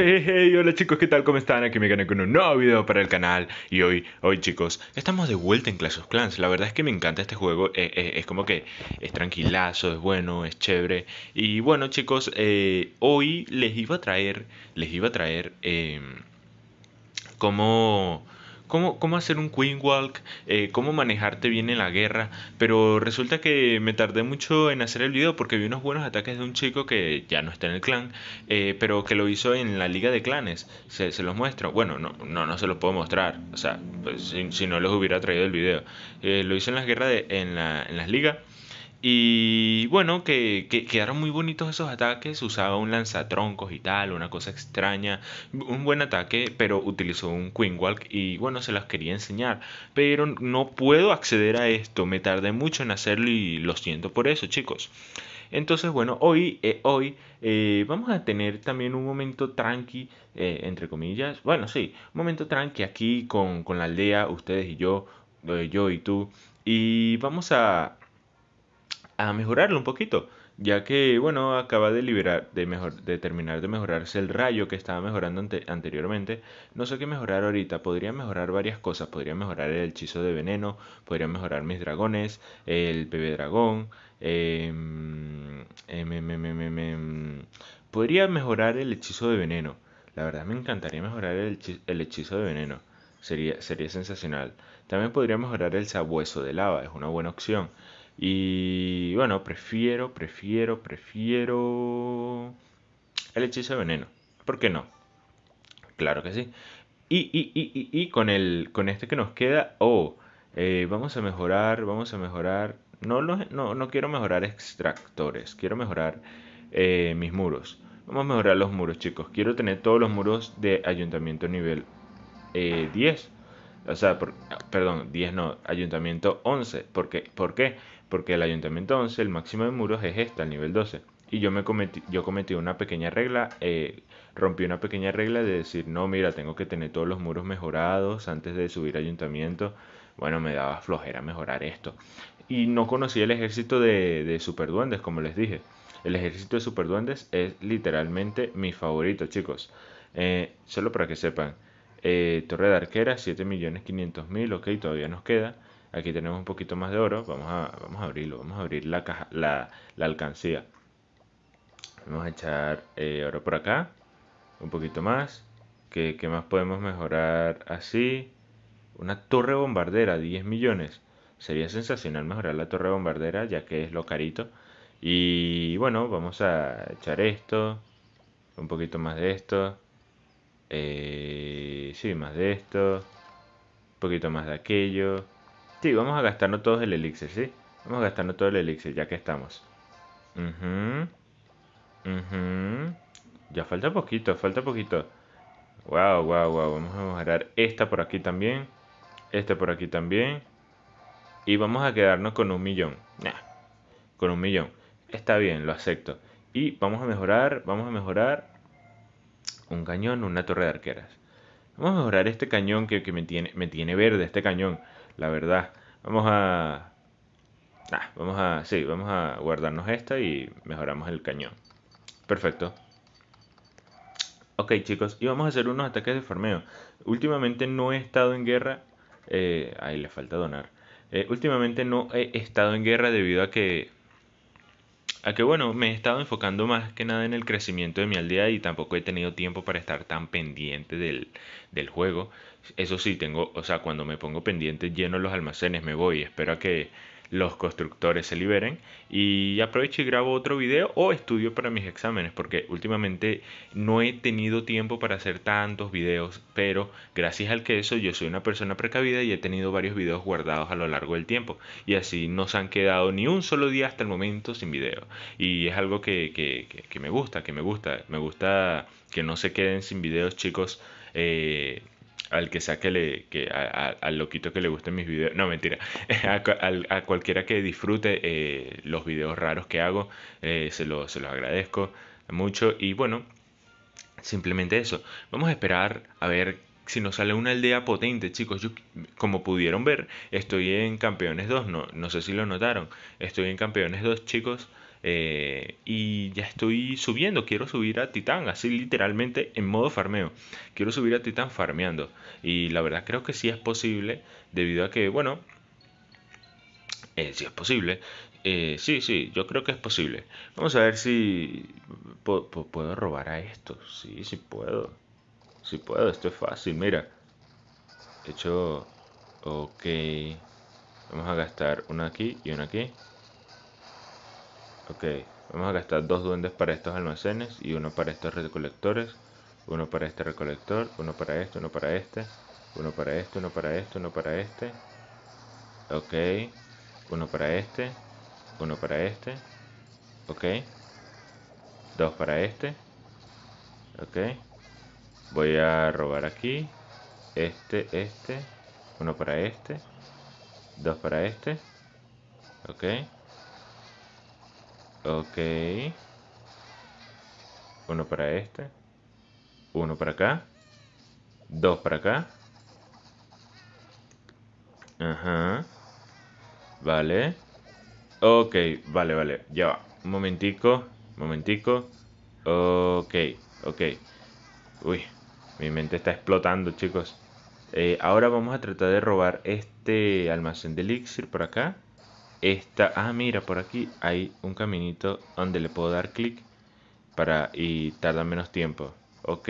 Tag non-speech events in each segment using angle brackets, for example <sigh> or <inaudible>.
Hey, hey, hola chicos, ¿qué tal? ¿Cómo están? Aquí me gané con un nuevo video para el canal Y hoy, hoy chicos, estamos de vuelta en Clash of Clans La verdad es que me encanta este juego eh, eh, Es como que es tranquilazo, es bueno, es chévere Y bueno chicos, eh, hoy les iba a traer Les iba a traer em, Como cómo, hacer un Queen Walk, eh, cómo manejarte bien en la guerra, pero resulta que me tardé mucho en hacer el video porque vi unos buenos ataques de un chico que ya no está en el clan, eh, pero que lo hizo en la liga de clanes, se, los muestro, bueno, no, no, se los puedo mostrar, o sea, pues, si, no los hubiera traído el video, eh, lo hizo en las guerras, de, en, la, en las ligas y bueno, que, quedaron muy bonitos esos ataques. Usaba un lanzatroncos y tal, una cosa extraña. Un buen ataque, pero utilizó un Queen Walk y bueno, se las quería enseñar. Pero no puedo acceder a esto. Me tardé mucho en hacerlo y lo siento por eso, chicos. Entonces, bueno, hoy, eh, hoy eh, vamos a tener también un momento tranqui, eh, entre comillas. Bueno, sí, un momento tranqui aquí con, con la aldea, ustedes y yo, yo y tú. Y vamos a, a mejorarlo un poquito, ya que, bueno, acaba de liberar, de, mejor, de terminar de mejorarse el rayo que estaba mejorando anteriormente. No sé qué mejorar ahorita, podría mejorar varias cosas, podría mejorar el hechizo de veneno, podría mejorar mis dragones, el bebé dragón, em, em, em, podría mejorar el hechizo de veneno. La verdad me encantaría mejorar el, hechizo de veneno. Sería, sería sensacional. También podría mejorar el sabueso de lava, es una buena opción. Y bueno, prefiero, prefiero, prefiero el hechizo de veneno. ¿Por qué no? Claro que sí. Y, y, y, y con, el, con este que nos queda, oh, eh, vamos a mejorar, vamos a mejorar. No, no, quiero mejorar extractores, quiero mejorar eh, mis muros. Vamos a mejorar los muros, chicos. Quiero tener todos los muros de ayuntamiento nivel 10. Eh, o sea, perdón, 10 no, ayuntamiento 11. ¿Por qué? ¿Por qué? porque el ayuntamiento 11, el máximo de muros es este, el nivel 12. Y yo, me cometí, yo cometí una pequeña regla, eh, rompí una pequeña regla de decir, no, mira, tengo que tener todos los muros mejorados antes de subir ayuntamiento. Bueno, me daba flojera mejorar esto. Y no conocí el ejército de, de superduendes, como les dije. El ejército de superduendes es literalmente mi favorito, chicos. Eh, solo para que sepan, eh, Torre de Arquera, 7.500.000, ok, todavía nos queda. Aquí tenemos un poquito más de oro. Vamos a, vamos a abrirlo. Vamos a abrir la, caja, la, alcancía. Vamos a echar eh, oro por acá. Un poquito más. ¿Qué, más podemos mejorar así? Una torre bombardera, 10 millones. Sería sensacional mejorar la torre bombardera, ya que es lo carito. Y bueno, vamos a echar esto. Un poquito más de esto. Eh, sí, más de esto. Un poquito más de aquello Sí, vamos a gastarnos todos el elixir, ¿sí? Vamos a gastarnos todo el elixir, ya que estamos. Ya falta poquito, falta poquito. Wow, wow, wow. Vamos a mejorar esta por aquí también. Esta por aquí también. Y vamos a quedarnos con un millón. Nah, con un millón. Está bien, lo acepto. Y vamos a mejorar, vamos a mejorar un cañón, una torre de arqueras. Vamos a mejorar este cañón que, que me, tiene, me tiene verde, este cañón la verdad. Vamos a... Ah, vamos a... Sí, vamos a guardarnos esta y mejoramos el cañón. Perfecto. Ok chicos, y vamos a hacer unos ataques de farmeo. Últimamente no he estado en guerra... Eh, ahí le falta donar. Eh, últimamente no he estado en guerra debido a que a que bueno, me he estado enfocando más que nada en el crecimiento de mi aldea y tampoco he tenido tiempo para estar tan pendiente del, del juego. Eso sí, tengo, o sea, cuando me pongo pendiente lleno los almacenes, me voy, espero a que los constructores se liberen y aprovecho y grabo otro video o estudio para mis exámenes porque últimamente no he tenido tiempo para hacer tantos videos pero gracias al que eso yo soy una persona precavida y he tenido varios videos guardados a lo largo del tiempo y así no se han quedado ni un solo día hasta el momento sin video y es algo que, que me gusta que me gusta me gusta que no se queden sin videos chicos eh, al que saquele que a, al loquito que le gusten mis videos no mentira <laughs> a, a cualquiera que disfrute eh, los videos raros que hago eh, se, lo, se los agradezco mucho y bueno simplemente eso vamos a esperar a ver si nos sale una aldea potente, chicos. Yo, como pudieron ver, estoy en Campeones 2. No, no sé si lo notaron. Estoy en Campeones 2, chicos. Eh, y ya estoy subiendo, quiero subir a Titán, así literalmente en modo farmeo. Quiero subir a Titán farmeando. Y la verdad creo que sí es posible, debido a que, bueno, eh, si es posible. Eh, sí, sí, yo creo que es posible. Vamos a ver si puedo robar a esto. Sí, sí puedo. Si puedo, esto es fácil, mira. De hecho, ok. Vamos a gastar una aquí y una aquí. Ok, vamos a gastar dos duendes para estos almacenes y uno para estos recolectores, uno para este recolector, uno para este, uno para este, uno para este, uno para este, uno para este. Ok, uno para este, uno para este. Ok, dos para este. Ok, voy a robar aquí. Este, este, uno para este, dos para este. Ok Ok. Uno para este. Uno para acá. Dos para acá. Ajá. Vale. Ok, vale, vale. Ya va. Un momentico. Momentico. Ok, ok. Uy, mi mente está explotando, chicos. Eh, ahora vamos a tratar de robar este almacén de elixir por acá esta, ah mira, por aquí hay un caminito donde le puedo dar clic para y tarda menos tiempo. Ok.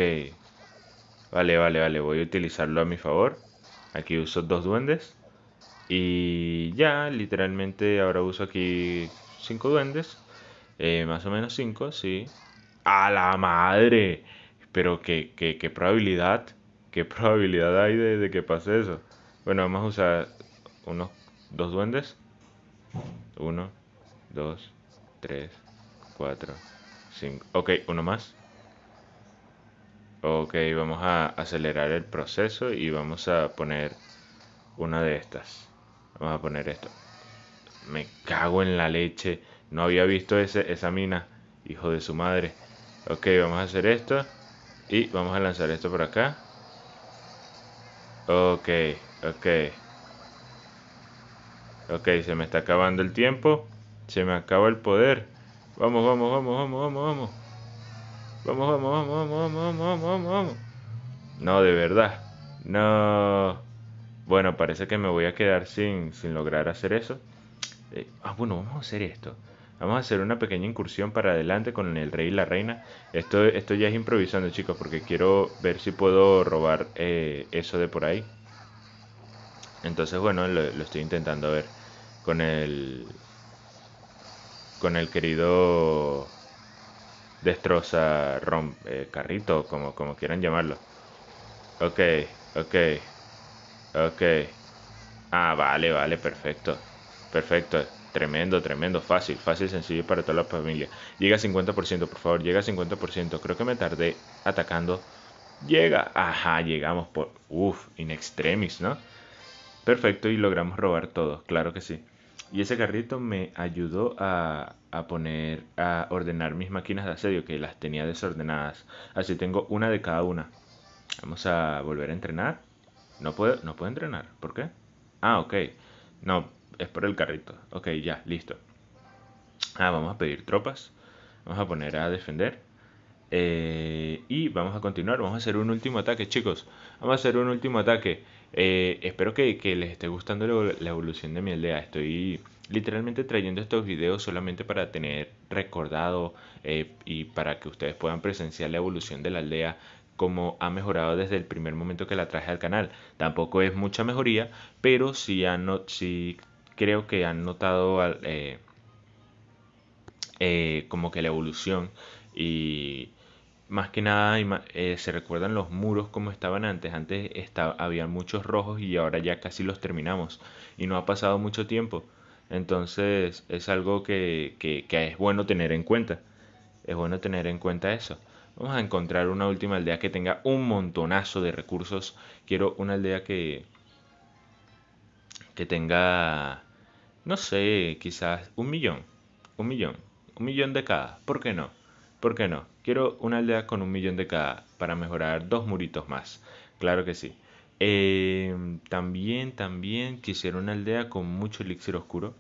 Vale, vale, vale, voy a utilizarlo a mi favor. Aquí uso dos duendes. Y ya, literalmente ahora uso aquí cinco duendes. Eh, más o menos cinco, sí. ¡A la madre! Pero qué, qué, probabilidad, qué probabilidad hay de, de que pase eso. Bueno, vamos a usar unos dos duendes. 1, 2, 3, 4, 5. Ok, uno más. Ok, vamos a acelerar el proceso y vamos a poner una de estas. Vamos a poner esto. Me cago en la leche. No había visto ese, esa mina. Hijo de su madre. Ok, vamos a hacer esto. Y vamos a lanzar esto por acá. Ok, ok. Ok, se me está acabando el tiempo. Se me acaba el poder. Vamos, vamos, vamos, vamos, vamos, vamos. Vamos, vamos, vamos, vamos, vamos, vamos, vamos, No, de verdad. No. Bueno, parece que me voy a quedar sin, lograr hacer eso. Eh, ah, bueno, vamos a hacer esto. Vamos a hacer una pequeña incursión para adelante con el rey y la reina. Esto, esto ya es improvisando, chicos, porque quiero ver si puedo robar eh, eso de por ahí. Entonces, bueno, lo estoy intentando ver con el con el querido destroza rom, eh, carrito, como, como quieran llamarlo. Ok, ok, ok. Ah, vale, vale, perfecto. Perfecto, tremendo, tremendo, fácil, fácil, sencillo para toda la familia. Llega a 50%, por favor, llega a 50%. Creo que me tardé atacando. Llega, ajá, llegamos por... Uf, in extremis, ¿no? Perfecto, y logramos robar todo, claro que sí. Y ese carrito me ayudó a, poner, a ordenar mis máquinas de asedio, que las tenía desordenadas. Así tengo una de cada una. Vamos a volver a entrenar. No puedo, no puedo entrenar. ¿Por qué? Ah, ok. No, es por el carrito. Ok, ya, listo. Ah, vamos a pedir tropas. Vamos a poner a defender. Eh, y vamos a continuar. Vamos a hacer un último ataque, chicos. Vamos a hacer un último ataque. Eh, espero que, les esté gustando la evolución de mi aldea. Estoy literalmente trayendo estos videos solamente para tener recordado eh, y para que ustedes puedan presenciar la evolución de la aldea como ha mejorado desde el primer momento que la traje al canal. Tampoco es mucha mejoría, pero sí, han, creo que han notado eh, como que la evolución y más que nada eh, se recuerdan los muros como estaban antes. Antes estaba, había muchos rojos y ahora ya casi los terminamos. Y no ha pasado mucho tiempo. Entonces es algo que, que es bueno tener en cuenta. Es bueno tener en cuenta eso. Vamos a encontrar una última aldea que tenga un montonazo de recursos. Quiero una aldea que, que tenga, no sé, quizás un millón. Un millón. Un millón de cada. ¿Por qué no? ¿Por qué no? Quiero una aldea con un millón de cada para mejorar dos muritos más. Claro que sí. Eh, también, también quisiera una aldea con mucho elixir oscuro.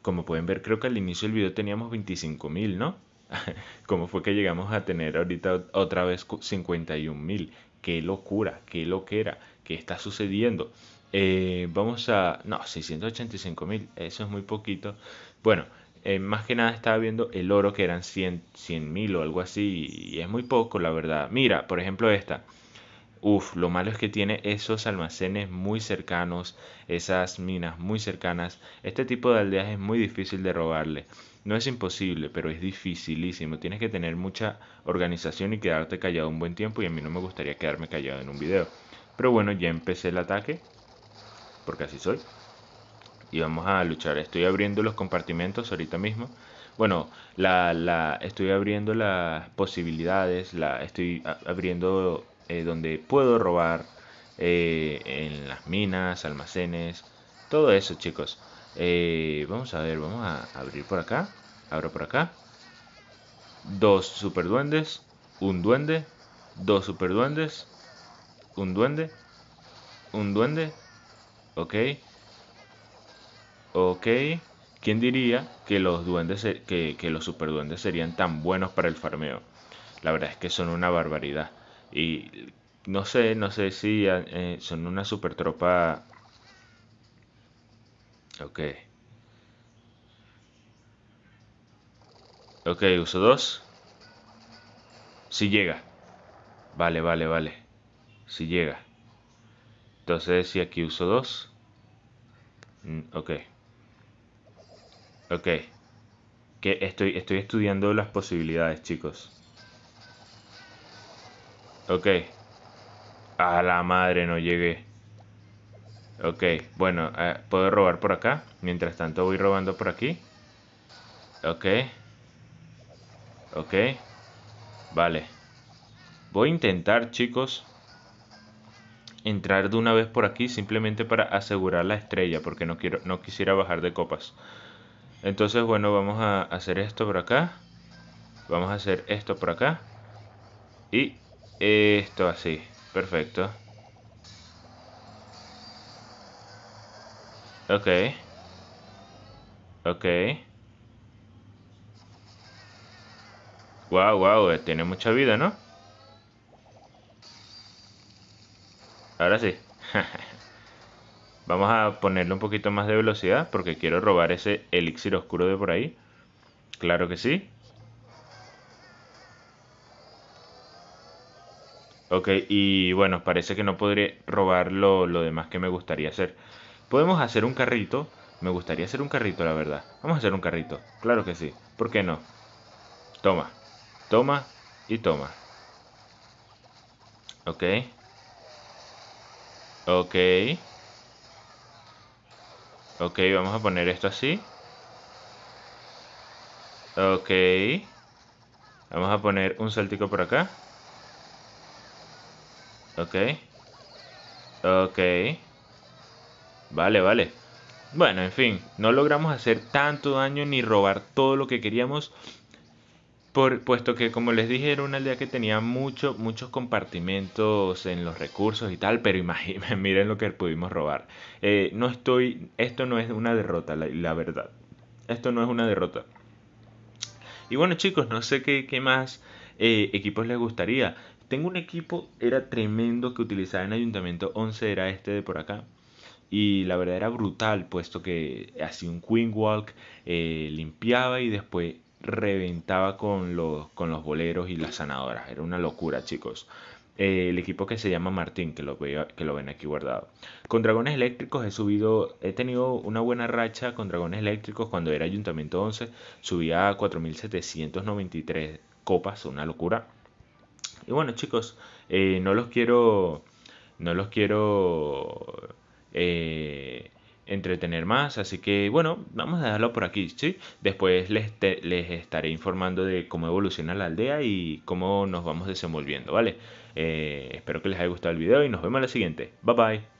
Como pueden ver, creo que al inicio del video teníamos 25.000, ¿no? <laughs> ¿Cómo fue que llegamos a tener ahorita otra vez 51.000? ¡Qué locura! ¡Qué loquera! ¿Qué está sucediendo? Eh, vamos a... No, 685.000. Eso es muy poquito. Bueno, eh, más que nada estaba viendo el oro que eran 100 mil o algo así y es muy poco la verdad. Mira, por ejemplo esta. Uf, lo malo es que tiene esos almacenes muy cercanos, esas minas muy cercanas. Este tipo de aldeas es muy difícil de robarle. No es imposible, pero es dificilísimo. Tienes que tener mucha organización y quedarte callado un buen tiempo y a mí no me gustaría quedarme callado en un video. Pero bueno, ya empecé el ataque, porque así soy y vamos a luchar. Estoy abriendo los compartimentos ahorita mismo. Bueno, la, la estoy abriendo las posibilidades, la estoy abriendo eh, donde puedo robar eh, en las minas, almacenes, todo eso, chicos. Eh, vamos a ver, vamos a abrir por acá. Abro por acá. Dos superduendes un duende, dos super duendes, un duende, un duende. Ok, Ok, ¿quién diría que los, duendes, que, que los superduendes serían tan buenos para el farmeo? La verdad es que son una barbaridad. Y no sé, no sé si eh, son una super tropa. Ok. Ok, uso dos. Si llega. Vale, vale, vale. Si llega. Entonces, si aquí uso dos. Mm, ok. Ok. Que estoy, estoy estudiando las posibilidades, chicos. Ok. A la madre, no llegué. Ok, bueno, eh, puedo robar por acá. Mientras tanto voy robando por aquí. Ok. Ok. Vale. Voy a intentar, chicos, entrar de una vez por aquí simplemente para asegurar la estrella, porque no, quiero, no quisiera bajar de copas entonces bueno vamos a hacer esto por acá vamos a hacer esto por acá y esto así perfecto ok ok wow wow eh, tiene mucha vida no ahora sí <laughs> Vamos a ponerle un poquito más de velocidad porque quiero robar ese elixir oscuro de por ahí. Claro que sí. Ok, y bueno, parece que no podré robar lo, lo demás que me gustaría hacer. Podemos hacer un carrito. Me gustaría hacer un carrito, la verdad. Vamos a hacer un carrito. Claro que sí. ¿Por qué no? Toma. Toma y toma. Ok. Ok. Ok, vamos a poner esto así. Ok. Vamos a poner un saltico por acá. Ok. Ok. Vale, vale. Bueno, en fin, no logramos hacer tanto daño ni robar todo lo que queríamos, puesto que como les dije era una aldea que tenía mucho, muchos compartimentos en los recursos y tal, pero imagínense <laughs> miren lo que pudimos robar. Eh, no estoy, esto no es una derrota, la, verdad. Esto no es una derrota. Y bueno chicos, no sé qué, más eh, equipos les gustaría. Tengo un equipo, era tremendo que utilizaba en Ayuntamiento 11, era este de por acá y la verdad era brutal, puesto que hacía un queen walk, eh, limpiaba y después reventaba con los, con los boleros y las sanadoras. Era una locura, chicos. Eh, el equipo que se llama Martín, que lo, veo, que lo ven aquí guardado. Con Dragones Eléctricos he subido, he tenido una buena racha con Dragones Eléctricos cuando era Ayuntamiento 11, subía a 4.793 copas, una locura. Y bueno chicos, eh, no los quiero, no los quiero eh, entretener más. Así que bueno, vamos a dejarlo por aquí, ¿sí? Después les, les estaré informando de cómo evoluciona la aldea y cómo nos vamos desenvolviendo, ¿vale? Eh, espero que les haya gustado el video y nos vemos en la siguiente. Bye bye.